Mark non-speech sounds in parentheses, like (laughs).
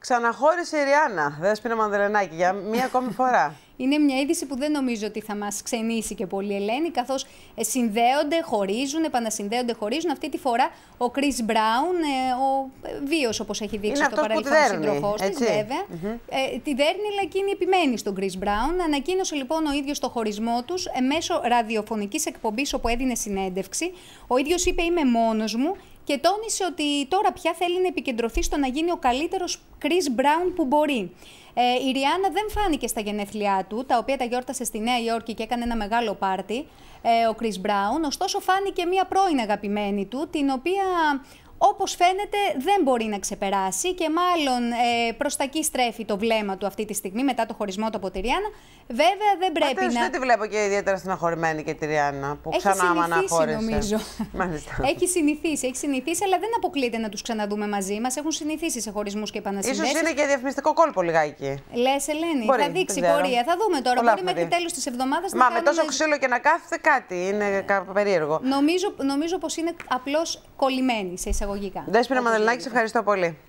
Ξαναχώρησε η Ριάννα, δέσπινα Μανδελενάκη, για μία ακόμη φορά. (laughs) Είναι μια είδηση που δεν νομίζω ότι θα μας ξενήσει και πολύ, Ελένη, καθώς ε, συνδέονται, χωρίζουν, επανασυνδέονται, χωρίζουν. Αυτή τη φορά ο Κρι Μπράουν, ε, ο ε, βίος όπως έχει δείξει το στο παρελθόν σύντροφός της, βέβαια. Mm -hmm. ε, τη δέρνει, αλλά εκείνη επιμένει στον Κρι Μπράουν. Ανακοίνωσε λοιπόν ο ίδιος το χωρισμό τους μέσω ραδιοφωνικής εκπομπής όπου έδινε συνέντευξη. Ο ίδιος είπε: Είμαι μόνος μου και τόνισε ότι τώρα πια θέλει να επικεντρωθεί στο να γίνει ο καλύτερος Chris Brown που μπορεί. Ε, η Ριάννα δεν φάνηκε στα γενέθλιά του, τα οποία τα γιόρτασε στη Νέα Υόρκη και έκανε ένα μεγάλο πάρτι ε, ο Chris Brown, ωστόσο φάνηκε μία πρώην αγαπημένη του, την οποία όπως φαίνεται δεν μπορεί να ξεπεράσει και μάλλον ε, προς τα εκεί στρέφει το βλέμμα του αυτή τη στιγμή μετά το χωρισμό του από τη Ριάννα. Βέβαια δεν πρέπει Πατέρας, να... δεν τη βλέπω και ιδιαίτερα στεναχωρημένη και τη Ριάννα που έχει ξανά αναχώρησε. Νομίζω. Μάλιστα. έχει συνηθίσει, έχει συνηθίσει, αλλά δεν αποκλείται να τους ξαναδούμε μαζί μας. Έχουν συνηθίσει σε χωρισμούς και επανασυνδέσεις. Ίσως είναι και διαφημιστικό κόλπο λιγάκι. Λες Ελένη, μπορεί, θα δείξει πορεία. Θα δούμε τώρα, μπορεί μέχρι τέλος της εβδομάδας Μα, να Μα με τόσο ξύλο και να κάθεται κάτι, είναι περίεργο. Νομίζω, νομίζω πως είναι απλώς κολλημένη σε εισαγωγή εισαγωγικά. Δέσποινα σε ευχαριστώ πολύ.